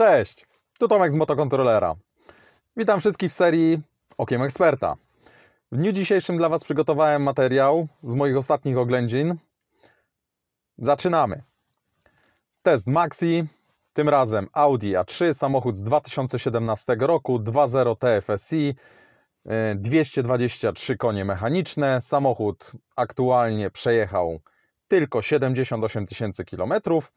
Cześć, tu Tomek z Motokontrolera. Witam wszystkich w serii Okiem Eksperta. W dniu dzisiejszym dla Was przygotowałem materiał z moich ostatnich oględzin. Zaczynamy. Test Maxi, tym razem Audi A3, samochód z 2017 roku, 2.0 TFSI, 223 konie mechaniczne. Samochód aktualnie przejechał tylko 78 tysięcy kilometrów.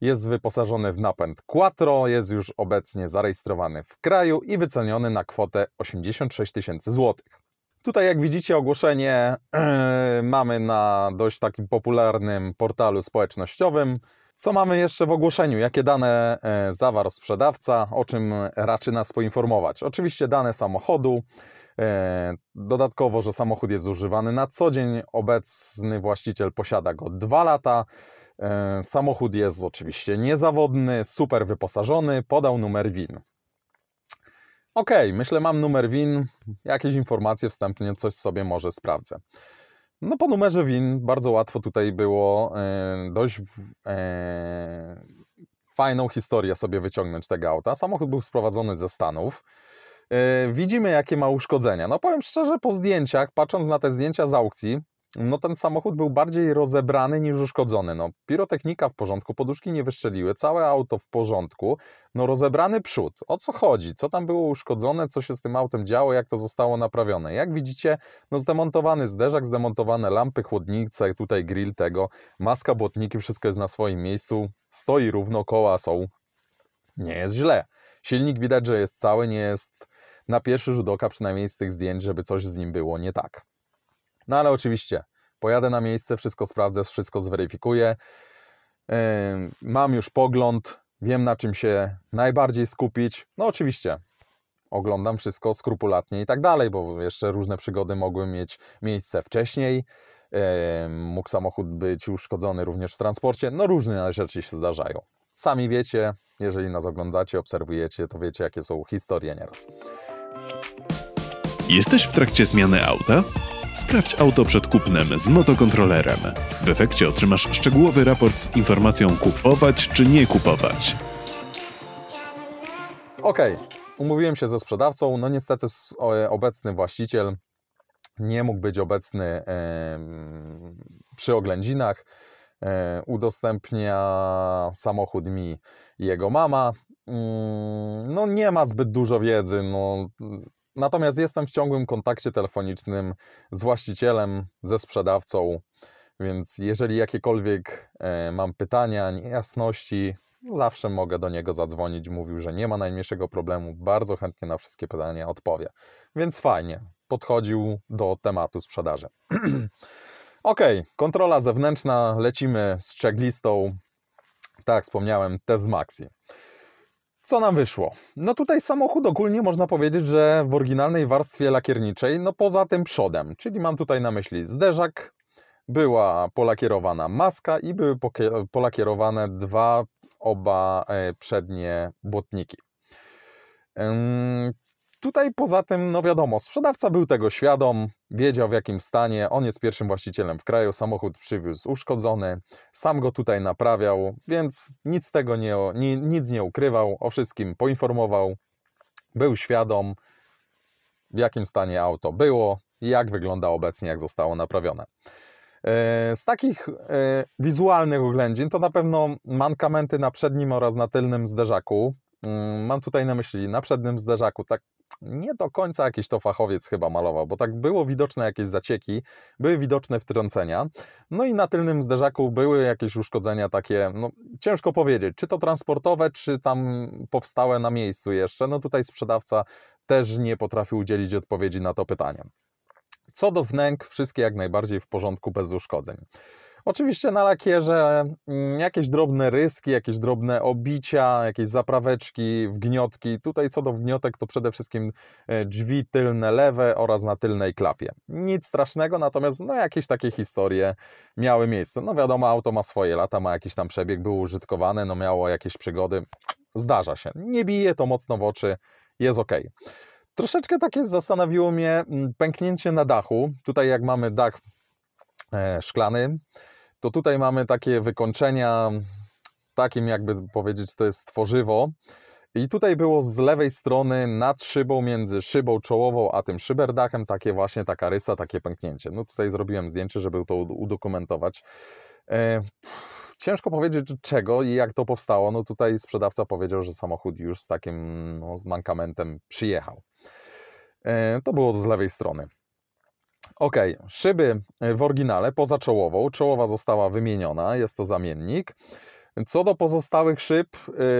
Jest wyposażony w napęd Quattro, jest już obecnie zarejestrowany w kraju i wyceniony na kwotę 86 tysięcy złotych. Tutaj jak widzicie ogłoszenie mamy na dość takim popularnym portalu społecznościowym. Co mamy jeszcze w ogłoszeniu? Jakie dane e, zawarł sprzedawca? O czym raczy nas poinformować? Oczywiście dane samochodu. E, dodatkowo, że samochód jest używany na co dzień. Obecny właściciel posiada go 2 lata. E, samochód jest oczywiście niezawodny, super wyposażony, podał numer WIN. Ok, myślę, mam numer WIN, jakieś informacje wstępnie, coś sobie może sprawdzę. No po numerze WIN bardzo łatwo tutaj było e, dość e, fajną historię sobie wyciągnąć tego auta. Samochód był sprowadzony ze Stanów. widzimy, jakie ma uszkodzenia. No powiem szczerze, po zdjęciach, patrząc na te zdjęcia z aukcji, no ten samochód był bardziej rozebrany niż uszkodzony. No, pirotechnika w porządku, poduszki nie wyszczeliły, całe auto w porządku, no rozebrany przód. O co chodzi? Co tam było uszkodzone? Co się z tym autem działo? Jak to zostało naprawione? Jak widzicie, no zdemontowany zderzak, zdemontowane lampy, chłodnice, tutaj grill tego, maska, błotniki, wszystko jest na swoim miejscu, stoi równo, koła są, nie jest źle. Silnik widać, że jest cały, nie jest na pierwszy rzut oka, przynajmniej z tych zdjęć, żeby coś z nim było nie tak. No ale oczywiście, pojadę na miejsce, wszystko sprawdzę, wszystko zweryfikuję. Mam już pogląd, wiem na czym się najbardziej skupić. No oczywiście, oglądam wszystko skrupulatnie i tak dalej, bo jeszcze różne przygody mogły mieć miejsce wcześniej. Mógł samochód być uszkodzony również w transporcie. No różne rzeczy się zdarzają. Sami wiecie, jeżeli nas oglądacie, obserwujecie, to wiecie, jakie są historie nieraz. Jesteś w trakcie zmiany auta? Sprawdź auto przed kupnem z motokontrolerem. W efekcie otrzymasz szczegółowy raport z informacją kupować czy nie kupować. Ok, umówiłem się ze sprzedawcą. No niestety obecny właściciel nie mógł być obecny przy oględzinach. E, udostępnia samochód mi jego mama. Mm, no nie ma zbyt dużo wiedzy. No, Natomiast jestem w ciągłym kontakcie telefonicznym z właścicielem, ze sprzedawcą, więc jeżeli jakiekolwiek e, mam pytania, niejasności, zawsze mogę do niego zadzwonić. Mówił, że nie ma najmniejszego problemu, bardzo chętnie na wszystkie pytania odpowie. Więc fajnie, podchodził do tematu sprzedaży. ok, kontrola zewnętrzna, lecimy z checklistą. Tak, wspomniałem, test Maxi. Co nam wyszło? No tutaj samochód ogólnie można powiedzieć, że w oryginalnej warstwie lakierniczej, no poza tym przodem, czyli mam tutaj na myśli zderzak, była polakierowana maska i były polakierowane dwa oba e, przednie błotniki. Tutaj poza tym, no wiadomo, sprzedawca był tego świadom, wiedział w jakim stanie, on jest pierwszym właścicielem w kraju, samochód przywiózł uszkodzony, sam go tutaj naprawiał, więc nic tego nie, ni, nic nie ukrywał, o wszystkim poinformował, był świadom, w jakim stanie auto było i jak wygląda obecnie, jak zostało naprawione. E, z takich e, wizualnych oględzin to na pewno mankamenty na przednim oraz na tylnym zderzaku. Mm, mam tutaj na myśli na przednim zderzaku tak nie do końca jakiś to fachowiec chyba malował, bo tak było widoczne jakieś zacieki, były widoczne wtrącenia, no i na tylnym zderzaku były jakieś uszkodzenia takie, no ciężko powiedzieć, czy to transportowe, czy tam powstałe na miejscu jeszcze, no tutaj sprzedawca też nie potrafił udzielić odpowiedzi na to pytanie. Co do wnęk, wszystkie jak najbardziej w porządku, bez uszkodzeń. Oczywiście na lakierze mm, jakieś drobne ryski, jakieś drobne obicia, jakieś zapraweczki, wgniotki. Tutaj co do wgniotek to przede wszystkim e, drzwi tylne lewe oraz na tylnej klapie. Nic strasznego, natomiast no jakieś takie historie miały miejsce. No wiadomo, auto ma swoje lata, ma jakiś tam przebieg, było użytkowane, no miało jakieś przygody. Zdarza się. Nie bije to mocno w oczy, jest ok. Troszeczkę takie zastanowiło mnie mm, pęknięcie na dachu. Tutaj jak mamy dach e, szklany, to tutaj mamy takie wykończenia, takim jakby powiedzieć, to jest tworzywo. I tutaj było z lewej strony nad szybą, między szybą czołową a tym szyberdachem, takie właśnie taka rysa, takie pęknięcie. No tutaj zrobiłem zdjęcie, żeby to udokumentować. E, ciężko powiedzieć czego i jak to powstało. No tutaj sprzedawca powiedział, że samochód już z takim no, z mankamentem przyjechał. E, to było z lewej strony. Ok, szyby e, w oryginale poza czołową. Czołowa została wymieniona, jest to zamiennik. Co do pozostałych szyb,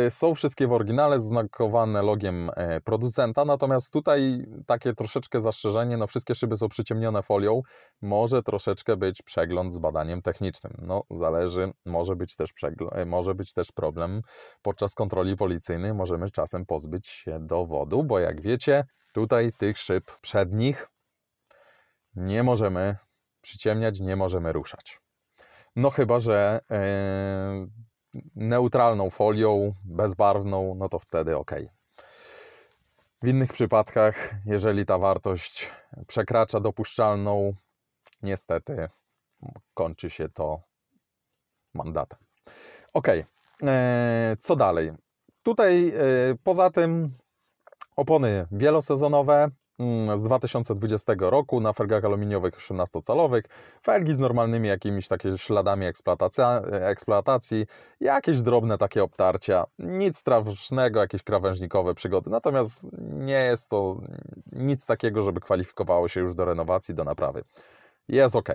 e, są wszystkie w oryginale znakowane logiem e, producenta, natomiast tutaj takie troszeczkę zastrzeżenie, no wszystkie szyby są przyciemnione folią, może troszeczkę być przegląd z badaniem technicznym. No zależy, może być też, może być też problem podczas kontroli policyjnej, możemy czasem pozbyć się dowodu, bo jak wiecie, tutaj tych szyb przednich nie możemy przyciemniać, nie możemy ruszać. No chyba, że e, neutralną folią, bezbarwną, no to wtedy ok. W innych przypadkach, jeżeli ta wartość przekracza dopuszczalną, niestety kończy się to mandatem. Ok, e, co dalej? Tutaj e, poza tym opony wielosezonowe, Mm, z 2020 roku na felgach aluminiowych 18-calowych, felgi z normalnymi jakimiś takie śladami e, eksploatacji, jakieś drobne takie obtarcia, nic strasznego, jakieś krawężnikowe przygody, natomiast nie jest to nic takiego, żeby kwalifikowało się już do renowacji, do naprawy. Jest ok.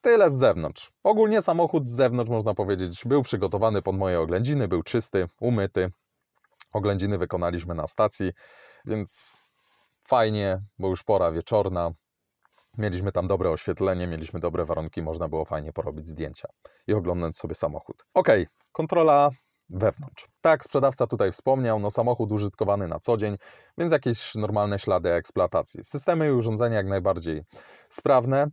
Tyle z zewnątrz. Ogólnie samochód z zewnątrz, można powiedzieć, był przygotowany pod moje oględziny, był czysty, umyty. Oględziny wykonaliśmy na stacji, więc Fajnie, bo już pora wieczorna. Mieliśmy tam dobre oświetlenie, mieliśmy dobre warunki, można było fajnie porobić zdjęcia i oglądać sobie samochód. Ok, kontrola wewnątrz. Tak, sprzedawca tutaj wspomniał, no samochód użytkowany na co dzień, więc jakieś normalne ślady eksploatacji. Systemy i urządzenia jak najbardziej sprawne.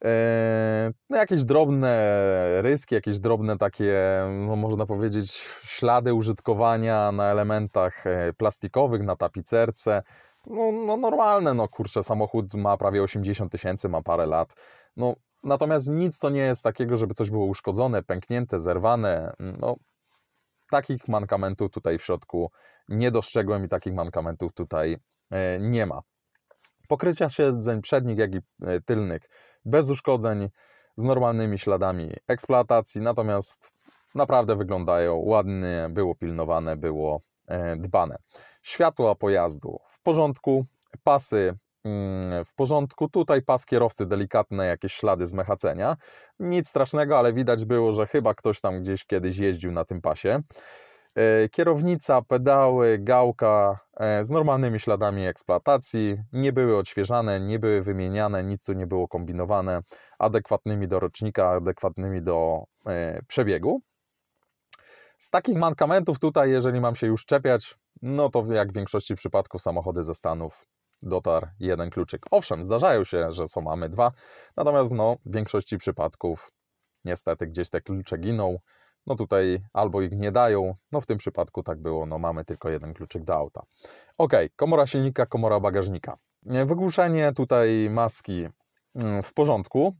Eee, no jakieś drobne ryski, jakieś drobne takie, no można powiedzieć, ślady użytkowania na elementach e, plastikowych, na tapicerce, no, no normalne, no kurczę, samochód ma prawie 80 tysięcy, ma parę lat. No, natomiast nic to nie jest takiego, żeby coś było uszkodzone, pęknięte, zerwane. No, takich mankamentów tutaj w środku nie dostrzegłem i takich mankamentów tutaj e, nie ma. Pokrycia siedzeń przednich, jak i e, tylnych bez uszkodzeń, z normalnymi śladami eksploatacji, natomiast naprawdę wyglądają ładnie, było pilnowane, było e, dbane. Światła pojazdu w porządku, pasy mm, w porządku. Tutaj pas kierowcy delikatne, jakieś ślady zmechacenia. Nic strasznego, ale widać było, że chyba ktoś tam gdzieś kiedyś jeździł na tym pasie. E, kierownica, pedały, gałka e, z normalnymi śladami eksploatacji nie były odświeżane, nie były wymieniane, nic tu nie było kombinowane adekwatnymi do rocznika, adekwatnymi do e, przebiegu. Z takich mankamentów tutaj, jeżeli mam się już czepiać, no to jak w większości przypadków samochody ze Stanów dotarł jeden kluczyk. Owszem, zdarzają się, że są mamy dwa, natomiast no, w większości przypadków niestety gdzieś te klucze giną. No tutaj albo ich nie dają, no w tym przypadku tak było, no mamy tylko jeden kluczyk do auta. Ok, komora silnika, komora bagażnika. E, wygłuszenie tutaj maski mm, w porządku.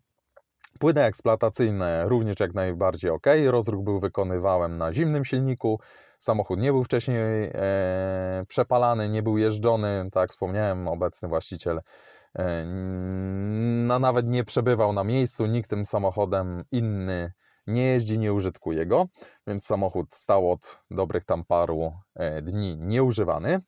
Płyny eksploatacyjne również jak najbardziej ok. Rozruch był wykonywałem na zimnym silniku, Samochód nie był wcześniej e, przepalany, nie był jeżdżony, tak wspomniałem, obecny właściciel e, na, nawet nie przebywał na miejscu, nikt tym samochodem inny nie jeździ, nie użytkuje go, więc samochód stał od dobrych tam paru e, dni nieużywany.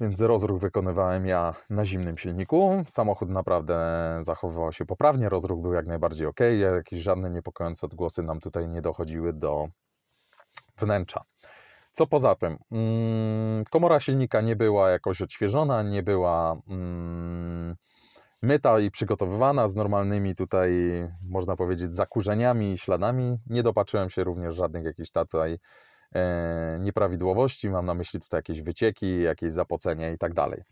Więc rozruch wykonywałem ja na zimnym silniku. Samochód naprawdę zachowywał się poprawnie, rozruch był jak najbardziej ok. Jakieś żadne niepokojące odgłosy nam tutaj nie dochodziły do wnętrza. Co poza tym? Mm, komora silnika nie była jakoś odświeżona, nie była mm, myta i przygotowywana z normalnymi tutaj, można powiedzieć, zakurzeniami i śladami. Nie dopatrzyłem się również żadnych jakichś tutaj e, nieprawidłowości, mam na myśli tutaj jakieś wycieki, jakieś zapocenie i tak dalej.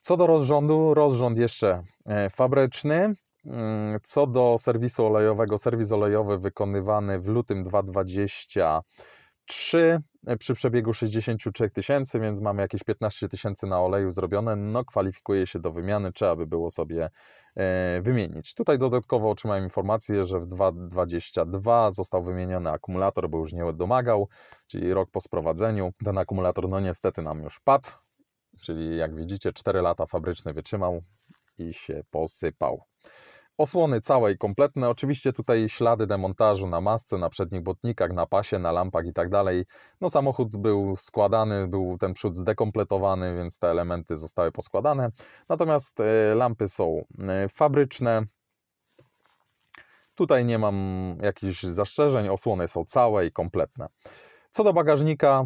Co do rozrządu, rozrząd jeszcze e, fabryczny, Mm, co do serwisu olejowego, serwis olejowy wykonywany w lutym 2023 e, przy przebiegu 63 tysięcy, więc mamy jakieś 15 tysięcy na oleju zrobione. No, kwalifikuje się do wymiany, trzeba by było sobie e, wymienić. Tutaj dodatkowo otrzymałem informację, że w 2022 został wymieniony akumulator, bo już nie domagał, czyli rok po sprowadzeniu. Ten akumulator, no niestety, nam już padł, czyli jak widzicie, 4 lata fabryczny wytrzymał i się posypał. Osłony całej, kompletne. Oczywiście tutaj ślady demontażu na masce, na przednich botnikach, na pasie, na lampach i tak dalej. No samochód był składany, był ten przód zdekompletowany, więc te elementy zostały poskładane. Natomiast e, lampy są e, fabryczne. Tutaj nie mam jakichś zastrzeżeń, osłony są całe i kompletne. Co do bagażnika,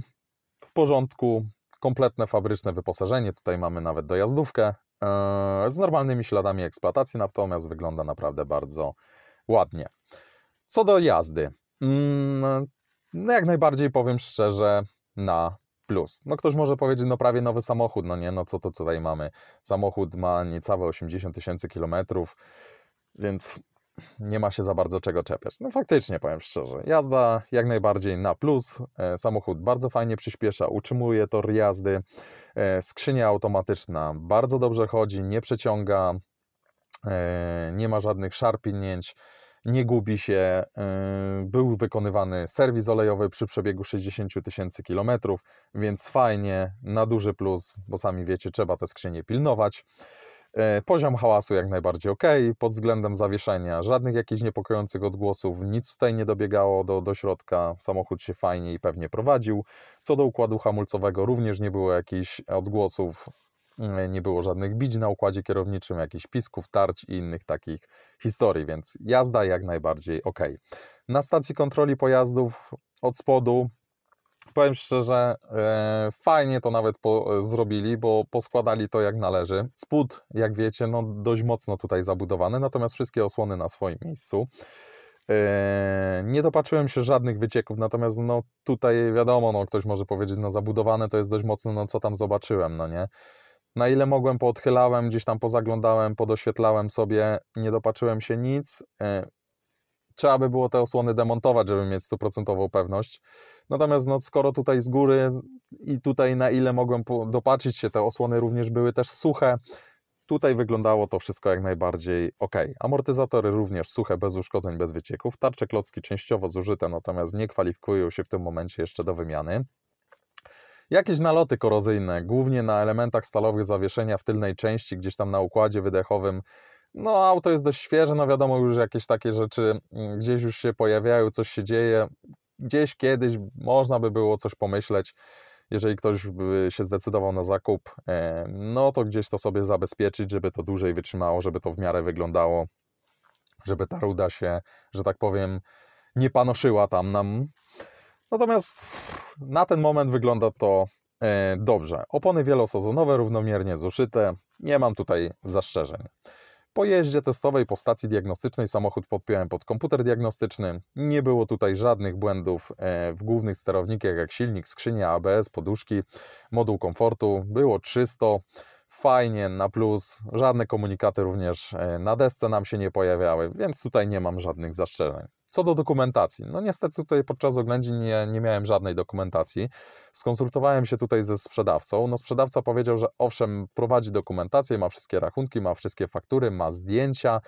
w porządku, kompletne fabryczne wyposażenie. Tutaj mamy nawet dojazdówkę, E, z normalnymi śladami eksploatacji, natomiast wygląda naprawdę bardzo ładnie. Co do jazdy, mm, no jak najbardziej powiem szczerze na plus. No ktoś może powiedzieć, no prawie nowy samochód, no nie, no co to tutaj mamy? Samochód ma niecałe 80 tysięcy kilometrów, więc nie ma się za bardzo czego czepiać. No faktycznie, powiem szczerze, jazda jak najbardziej na plus, e, samochód bardzo fajnie przyspiesza, utrzymuje tor jazdy, e, skrzynia automatyczna bardzo dobrze chodzi, nie przeciąga, e, nie ma żadnych szarpnięć, nie gubi się. Był wykonywany serwis olejowy przy przebiegu 60 tysięcy kilometrów, więc fajnie, na duży plus, bo sami wiecie, trzeba te skrzynie pilnować. E, poziom hałasu jak najbardziej ok, pod względem zawieszenia żadnych jakichś niepokojących odgłosów, nic tutaj nie dobiegało do, do środka, samochód się fajnie i pewnie prowadził. Co do układu hamulcowego, również nie było jakichś odgłosów, mm, nie było żadnych bić na układzie kierowniczym, jakichś pisków, tarć i innych takich historii, więc jazda jak najbardziej ok. Na stacji kontroli pojazdów od spodu powiem szczerze, e, fajnie to nawet po, e, zrobili, bo poskładali to jak należy. Spód, jak wiecie, no dość mocno tutaj zabudowany, natomiast wszystkie osłony na swoim miejscu. E, nie dopatrzyłem się żadnych wycieków, natomiast no tutaj wiadomo, no ktoś może powiedzieć, no zabudowane to jest dość mocno, no co tam zobaczyłem, no nie? Na ile mogłem, poodchylałem, gdzieś tam pozaglądałem, podoświetlałem sobie, nie dopatrzyłem się nic. E, trzeba by było te osłony demontować, żeby mieć stuprocentową pewność. Natomiast no, skoro tutaj z góry i tutaj na ile mogłem dopatrzyć się, te osłony również były też suche, Tutaj wyglądało to wszystko jak najbardziej ok. Amortyzatory również suche, bez uszkodzeń, bez wycieków. Tarcze klocki częściowo zużyte, natomiast nie kwalifikują się w tym momencie jeszcze do wymiany. Jakieś naloty korozyjne, głównie na elementach stalowych zawieszenia w tylnej części, gdzieś tam na układzie wydechowym no, auto jest dość świeże, no wiadomo, już jakieś takie rzeczy mm, gdzieś już się pojawiają, coś się dzieje. Gdzieś kiedyś można by było coś pomyśleć, jeżeli ktoś by się zdecydował na zakup, e, no to gdzieś to sobie zabezpieczyć, żeby to dłużej wytrzymało, żeby to w miarę wyglądało, żeby ta ruda się, że tak powiem, nie panoszyła tam nam. Natomiast na ten moment wygląda to e, dobrze. Opony wielosezonowe, równomiernie zużyte, nie mam tutaj zastrzeżeń. Po jeździe testowej po stacji diagnostycznej samochód podpiąłem pod komputer diagnostyczny. Nie było tutaj żadnych błędów e, w głównych sterownikach jak silnik, skrzynia, ABS, poduszki, moduł komfortu. Było 300 fajnie, na plus. Żadne komunikaty również e, na desce nam się nie pojawiały, więc tutaj nie mam żadnych zastrzeżeń. Co do dokumentacji, no niestety tutaj podczas oględzin nie, nie miałem żadnej dokumentacji. Skonsultowałem się tutaj ze sprzedawcą. No sprzedawca powiedział, że owszem, prowadzi dokumentację, ma wszystkie rachunki, ma wszystkie faktury, ma zdjęcia.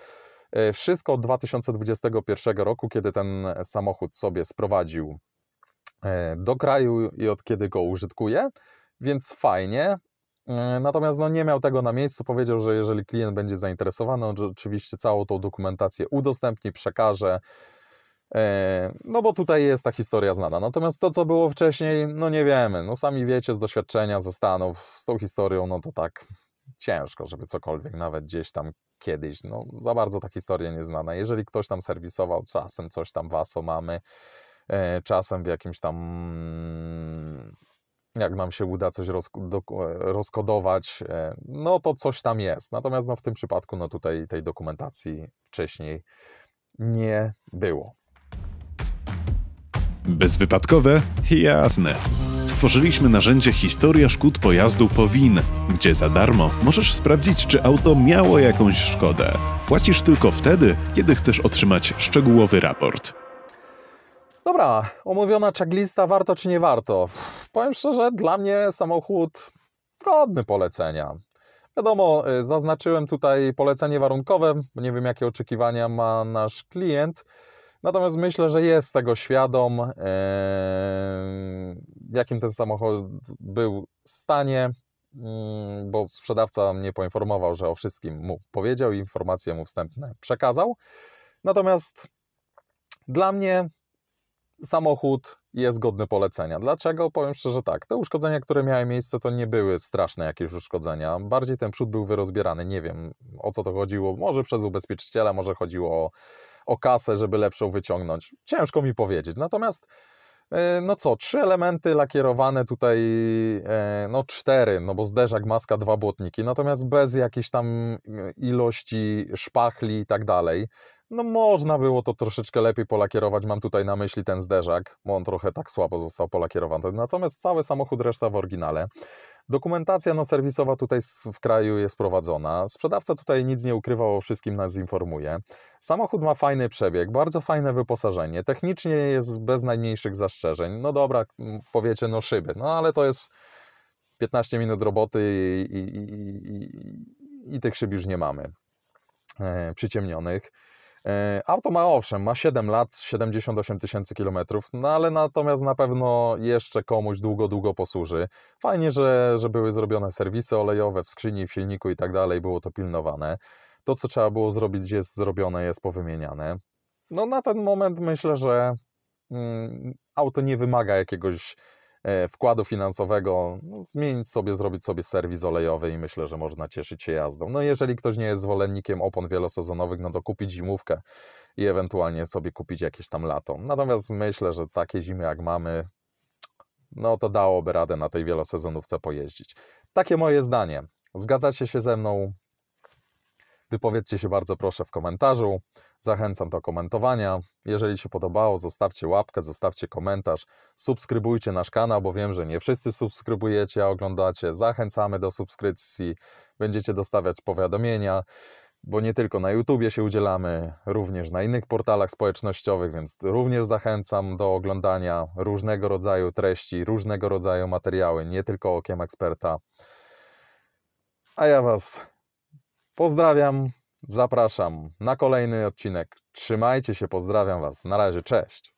E, wszystko od 2021 roku, kiedy ten samochód sobie sprowadził e, do kraju i od kiedy go użytkuje, więc fajnie. E, natomiast no, nie miał tego na miejscu. Powiedział, że jeżeli klient będzie zainteresowany, to oczywiście całą tą dokumentację udostępni, przekaże. E, no bo tutaj jest ta historia znana. Natomiast to, co było wcześniej, no nie wiemy. No sami wiecie z doświadczenia ze Stanów, z tą historią, no to tak ciężko, żeby cokolwiek nawet gdzieś tam kiedyś, no za bardzo ta historia nieznana. Jeżeli ktoś tam serwisował czasem coś tam waso mamy, e, czasem w jakimś tam jak nam się uda coś rozkodować, e, no to coś tam jest. Natomiast no, w tym przypadku no tutaj tej dokumentacji wcześniej nie było. Bezwypadkowe? Jasne. Stworzyliśmy narzędzie Historia Szkód Pojazdu POWIN, gdzie za darmo możesz sprawdzić, czy auto miało jakąś szkodę. Płacisz tylko wtedy, kiedy chcesz otrzymać szczegółowy raport. Dobra, omówiona checklista warto czy nie warto? Powiem szczerze, dla mnie samochód godny polecenia. Wiadomo, y, zaznaczyłem tutaj polecenie warunkowe, nie wiem jakie oczekiwania ma nasz klient. Natomiast myślę, że jest tego świadom, e, jakim ten samochód był stanie, mm, bo sprzedawca mnie poinformował, że o wszystkim mu powiedział i informacje mu wstępne przekazał. Natomiast dla mnie samochód jest godny polecenia. Dlaczego? Powiem szczerze tak, te uszkodzenia, które miały miejsce, to nie były straszne jakieś uszkodzenia. Bardziej ten przód był wyrozbierany, nie wiem o co to chodziło. Może przez ubezpieczyciela, może chodziło o o kasę, żeby lepszą wyciągnąć? Ciężko mi powiedzieć. Natomiast e, no co, trzy elementy lakierowane tutaj, e, no cztery, no bo zderzak, maska, dwa błotniki, natomiast bez jakiejś tam e, ilości szpachli i tak dalej. No można było to troszeczkę lepiej polakierować, mam tutaj na myśli ten zderzak, bo on trochę tak słabo został polakierowany, natomiast cały samochód, reszta w oryginale. Dokumentacja no, serwisowa tutaj w kraju jest prowadzona. Sprzedawca tutaj nic nie ukrywał, o wszystkim nas informuje. Samochód ma fajny przebieg, bardzo fajne wyposażenie. Technicznie jest bez najmniejszych zastrzeżeń. No dobra, powiecie, no szyby, no ale to jest 15 minut roboty i, i, i, i tych szyb już nie mamy e, przyciemnionych. E, auto ma owszem, ma 7 lat, 78 tysięcy kilometrów, no ale natomiast na pewno jeszcze komuś długo, długo posłuży. Fajnie, że, że były zrobione serwisy olejowe w skrzyni, w silniku i tak dalej, było to pilnowane. To, co trzeba było zrobić, jest zrobione, jest powymieniane. No na ten moment myślę, że mm, auto nie wymaga jakiegoś E, wkładu finansowego, no, zmienić sobie, zrobić sobie serwis olejowy i myślę, że można cieszyć się jazdą. No jeżeli ktoś nie jest zwolennikiem opon wielosezonowych, no to kupić zimówkę i ewentualnie sobie kupić jakieś tam lato. Natomiast myślę, że takie zimy jak mamy, no to dałoby radę na tej wielosezonówce pojeździć. Takie moje zdanie. Zgadzacie się ze mną? Wypowiedzcie się bardzo proszę w komentarzu. Zachęcam do komentowania. Jeżeli się podobało, zostawcie łapkę, zostawcie komentarz, subskrybujcie nasz kanał, bo wiem, że nie wszyscy subskrybujecie, a oglądacie. Zachęcamy do subskrypcji, będziecie dostawiać powiadomienia, bo nie tylko na YouTubie się udzielamy, również na innych portalach społecznościowych, więc również zachęcam do oglądania różnego rodzaju treści, różnego rodzaju materiały, nie tylko okiem eksperta. A ja Was pozdrawiam. Zapraszam na kolejny odcinek. Trzymajcie się, pozdrawiam Was. Na razie, cześć.